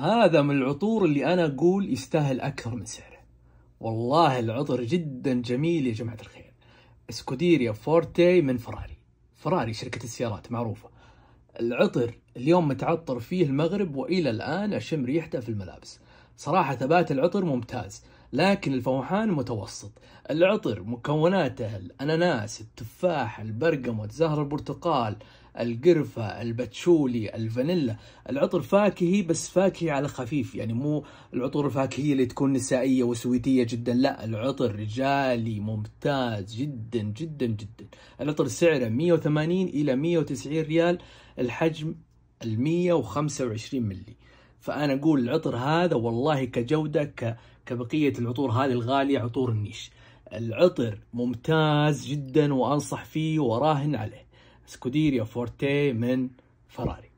هذا من العطور اللي انا اقول يستاهل اكثر من سعره والله العطر جدا جميل يا جماعه الخير اسكوديريا فورتي من فراري فراري شركه السيارات معروفه العطر اليوم متعطر فيه المغرب والى الان اشم ريحته في الملابس صراحة ثبات العطر ممتاز لكن الفوحان متوسط العطر مكوناته الأناناس التفاح البرقموت زهر البرتقال القرفة الباتشولي الفانيلا العطر فاكهي بس فاكهي على خفيف يعني مو العطور الفاكهية اللي تكون نسائية وسويتية جدا لا العطر رجالي ممتاز جدا جدا جدا العطر سعره 180 إلى 190 ريال الحجم 125 ملي فانا اقول العطر هذا والله كجوده ك... كبقيه العطور هذه الغاليه عطور النيش العطر ممتاز جدا وانصح فيه وراهن عليه سكوديريا فورتي من فراري